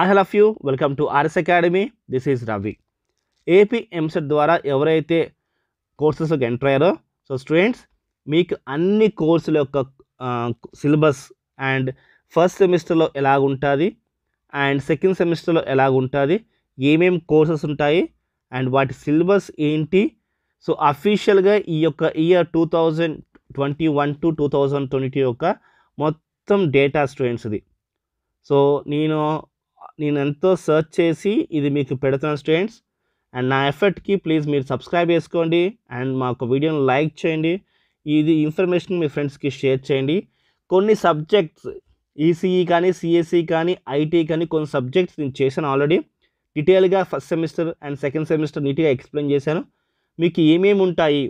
I all of you welcome to RS academy this is Ravi AP EAMCET ద్వారా ఎవరైతే కోర్సెస్లోకి enter అయ్యారో so students మీకు అన్ని కోర్సుల యొక్క సిలబస్ అండ్ ఫస్ట్ సెమిస్టర్లో ఎలాగుంటుంది అండ్ సెకండ్ సెమిస్టర్లో ఎలాగుంటుంది ఏమేమి కోర్సెస్ ఉంటాయి అండ్ వాటి సిలబస్ ఏంటి సో అఫీషియల్గా ఈ యొక్క year two thousand twenty one to two thousand twenty యొక్క మొత్తం డేటా స్టూడెంట్స్ది సో నేను నేను ఎంతో సర్చ్ చేసి ఇది మీకు పెడుతున్నాను స్టూడెంట్స్ అండ్ నా ఎఫర్ట్కి ప్లీజ్ మీరు సబ్స్క్రైబ్ చేసుకోండి అండ్ మా యొక్క వీడియోని లైక్ చేయండి ఇది ఇన్ఫర్మేషన్ మీ ఫ్రెండ్స్కి షేర్ చేయండి కొన్ని సబ్జెక్ట్స్ ఈసీఈ e e కానీ సిఎస్ఈ e కానీ ఐటీ కానీ కొన్ని సబ్జెక్ట్స్ నేను చేశాను ఆల్రెడీ డీటెయిల్గా first semester and second semester నీట్గా ఎక్స్ప్లెయిన్ చేశాను మీకు ఏమేమి ఉంటాయి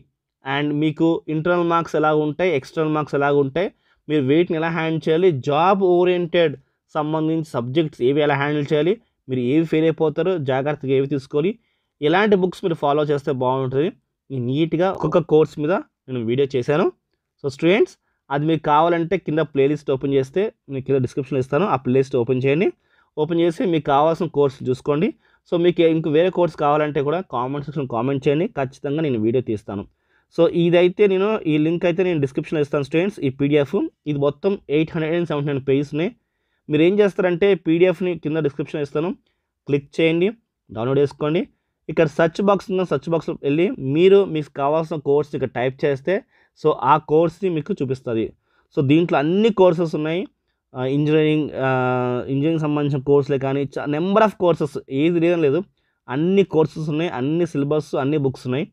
అండ్ మీకు ఇంటర్నల్ మార్క్స్ ఎలా ఉంటాయి ఎక్స్టర్నల్ మార్క్స్ ఎలా ఉంటాయి మీరు వెయిట్ని ఎలా హ్యాండ్ చేయాలి జాబ్ ఓరియంటెడ్ సంబంధించి సబ్జెక్ట్స్ ఏవి ఎలా హ్యాండిల్ చేయాలి మీరు ఏవి ఫెయిల్ అయిపోతారు జాగ్రత్తగా ఏవి తీసుకోవాలి ఇలాంటి బుక్స్ మీరు ఫాలో చేస్తే బాగుంటుంది నేను నీట్గా ఒక్కొక్క కోర్స్ మీద నేను వీడియో చేశాను సో స్టూడెంట్స్ అది మీకు కావాలంటే కింద ప్లేలిస్ట్ ఓపెన్ చేస్తే నేను కింద డిస్క్రిప్షన్ ఇస్తాను ఆ ప్లేలిస్ట్ ఓపెన్ చేయండి ఓపెన్ చేసి మీకు కావాల్సిన కోర్స్ చూసుకోండి సో మీకు ఇంక వేరే కోర్స్ కావాలంటే కూడా కామెంట్ సెక్షన్ కామెంట్ చేయండి ఖచ్చితంగా నేను వీడియో తీస్తాను సో ఇదైతే నేను ఈ లింక్ అయితే నేను డిస్క్రిప్షన్లో ఇస్తాను స్టూడెంట్స్ ఈ పీడిఎఫ్ ఇది మొత్తం eight hundred and seventy nine ఉన్నాయి మీరు ఏం చేస్తారంటే పీడిఎఫ్ని కింద డిస్క్రిప్షన్ ఇస్తాను క్లిక్ చేయండి డౌన్లోడ్ చేసుకోండి ఇక్కడ సర్చ్ బాక్స్ ఉన్న సర్చ్ బాక్స్లో వెళ్ళి మీరు మీకు కావాల్సిన కోర్స్ ఇక్కడ టైప్ చేస్తే సో ఆ కోర్స్ని మీకు చూపిస్తుంది సో దీంట్లో అన్ని కోర్సెస్ ఉన్నాయి ఇంజనీరింగ్ ఇంజనీరింగ్ సంబంధించిన కోర్సులే కానీ నెంబర్ ఆఫ్ కోర్సెస్ ఏది రీజన్ లేదు అన్ని కోర్సెస్ ఉన్నాయి అన్ని సిలబస్ అన్ని బుక్స్ ఉన్నాయి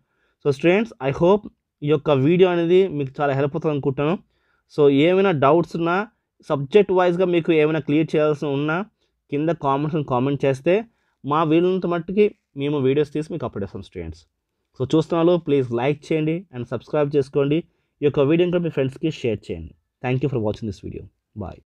సో స్టూడెంట్స్ ఐ హోప్ ఈ యొక్క వీడియో అనేది మీకు చాలా హెల్ప్ అవుతుంది అనుకుంటాను సో ఏమైనా డౌట్స్ ఉన్నా సబ్జెక్ట్ వైజ్గా మీకు ఏమైనా క్లియర్ చేయాల్సి ఉన్నా కింద కామెంట్స్ కామెంట్ చేస్తే మా వీలున్నంత మట్టుకి మేము వీడియోస్ తీసి మీకు అప్డేట్ చేస్తాం స్టూడెంట్స్ సో చూస్తున్న ప్లీజ్ లైక్ చేయండి అండ్ సబ్స్క్రైబ్ చేసుకోండి ఈ యొక్క వీడియోని కూడా మీ ఫ్రెండ్స్కి షేర్ చేయండి thank you for watching this video bye